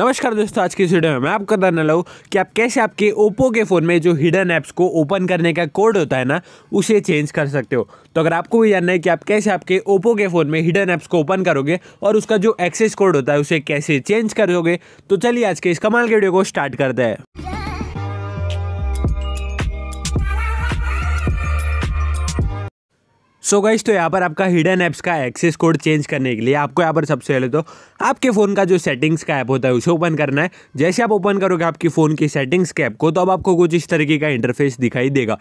नमस्कार दोस्तों आज की इस वीडियो में मैं आपको बताने लगा कि आप कैसे आपके ओप्पो के फ़ोन में जो हिडन ऐप्स को ओपन करने का कोड होता है ना उसे चेंज कर सकते हो तो अगर आपको भी जानना है कि आप कैसे आपके ओप्पो के फ़ोन में हिडन ऐप्स को ओपन करोगे और उसका जो एक्सेस कोड होता है उसे कैसे चेंज करोगे तो चलिए आज के इस कमाल के वीडियो को स्टार्ट करते हैं सो so गाइज तो यहाँ पर आपका हिडन ऐप्स का एक्सेस कोड चेंज करने के लिए आपको यहाँ पर सबसे पहले तो आपके फ़ोन का जो सेटिंग्स का ऐप होता है उसे ओपन करना है जैसे आप ओपन करोगे आपकी फ़ोन की सेटिंग्स के ऐप को तो अब आपको कुछ इस तरीके का इंटरफेस दिखाई देगा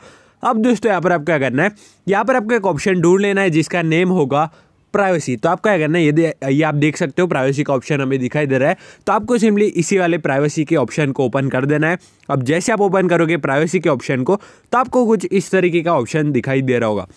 अब दोस्तों यहाँ पर आपको क्या करना है यहाँ पर आपको एक ऑप्शन ढूंढ लेना है जिसका नेम होगा प्राइवेसी तो आपका क्या करना है ये ये आप देख सकते हो प्राइवेसी का ऑप्शन हमें दिखाई दे रहा है तो आपको सिंपली इसी वाले प्राइवेसी के ऑप्शन को ओपन कर देना है अब जैसे आप ओपन करोगे प्राइवेसी के ऑप्शन को तो आपको कुछ इस तरीके का ऑप्शन दिखाई दे रहा होगा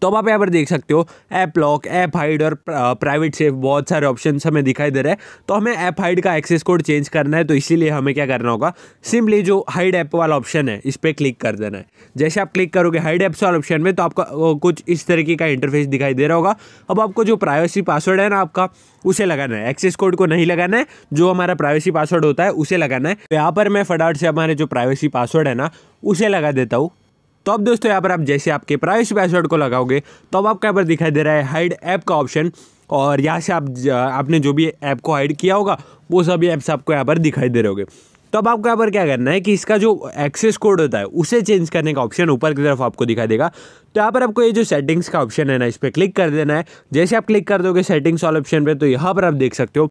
तो अब आप यहाँ पर देख सकते हो ऐप लॉक ऐप हाइड और प्राइवेट सेफ uh, बहुत सारे ऑप्शन हमें दिखाई दे रहे हैं तो हमें ऐप हाइड का एक्सेस कोड चेंज करना है तो इसीलिए हमें क्या करना होगा सिंपली जो हाइड ऐप वाला ऑप्शन है इस पर क्लिक कर देना है जैसे आप क्लिक करोगे हाइड ऐप्स वाले ऑप्शन में तो आपका कुछ इस तरीके का इंटरफेस दिखाई दे रहा होगा अब आपको जो प्राइवेसी पासवर्ड है ना आपका उसे लगाना है एक्सेस कोड को नहीं लगाना है जो हमारा प्राइवेसी पासवर्ड होता है उसे लगाना है तो यहाँ पर मैं फटाफट से हमारे जो प्राइवेसी पासवर्ड है ना उसे लगा देता हूँ तो अब दोस्तों यहाँ पर आप जैसे आपके प्राइस पासवर्ड को लगाओगे तो अब आपको यहाँ पर दिखाई दे रहा है हाइड ऐप का ऑप्शन और यहाँ से आप आपने जो भी ऐप को हाइड किया होगा वो सभी ऐप्स आपको यहाँ पर दिखाई दे रहे होंगे तो अब आपको यहाँ पर क्या करना है कि इसका जो एक्सेस कोड होता है उसे चेंज करने का ऑप्शन ऊपर की तरफ आपको दिखाई देगा तो यहाँ पर आपको ये जो सेटिंग्स का ऑप्शन है ना इस पर क्लिक कर देना है जैसे आप क्लिक कर दोगे सेटिंग्स वाले ऑप्शन पर तो यहाँ पर आप देख सकते हो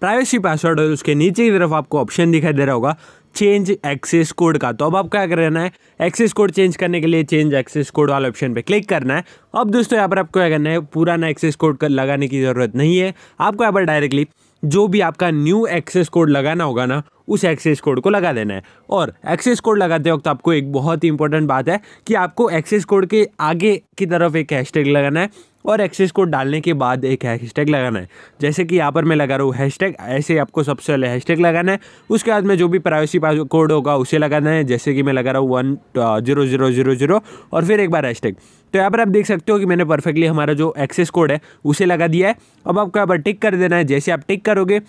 प्राइवेसी पासवर्ड और उसके नीचे की तरफ आपको ऑप्शन दिखाई दे रहा होगा चेंज एक्सेस कोड का तो अब आपको क्या करना है एक्सेस कोड चेंज करने के लिए चेंज एक्सेस कोड वाले ऑप्शन पे क्लिक करना है अब दोस्तों यहाँ पर आपको क्या करना है पुराना एक्सेस कोड लगाने की ज़रूरत नहीं है आपको यहाँ पर डायरेक्टली जो भी आपका न्यू एक्सेस कोड लगाना होगा ना उस एक्सेस कोड को लगा देना है और एक्सेस कोड लगाते वक्त आपको एक बहुत ही इंपॉर्टेंट बात है कि आपको एक्सेस कोड के आगे की तरफ एक हैशटैग लगाना है और एक्सेस कोड डालने के बाद एक हैशटैग लगाना है जैसे कि यहाँ पर मैं लगा रहा हूँ हैशटैग ऐसे आपको सबसे पहले हैशटैग लगाना है उसके बाद में जो भी प्राइवेसी पास कोड होगा उसे लगाना है जैसे कि मैं लगा रहा हूँ one zero zero zero zero और फिर एक बार हैशटैग तो यहाँ पर आप देख सकते हो कि मैंने परफेक्टली हमारा जो एक्सेस कोड है उसे लगा दिया है अब आपको यहाँ पर टिक कर देना है जैसे आप टिक करोगे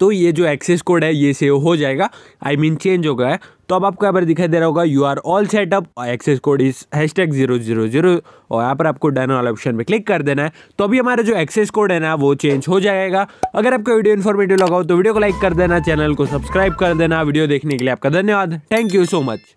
तो ये जो एक्सेस कोड है ये सेव हो जाएगा आई मीन चेंज हो गया है तो अब आपको यहाँ पर दिखाई दे रहा होगा you are all set up access code इस hash tag zero zero zero और यहाँ पर आपको डन वाला ऑप्शन पे क्लिक कर देना है तो अभी हमारा जो एक्सेस कोड है ना वो चेंज हो जाएगा अगर आपको वीडियो इन्फॉर्मेटिव लगा हो तो वीडियो को लाइक कर देना चैनल को सब्सक्राइब कर देना वीडियो देखने के लिए आपका धन्यवाद थैंक यू सो मच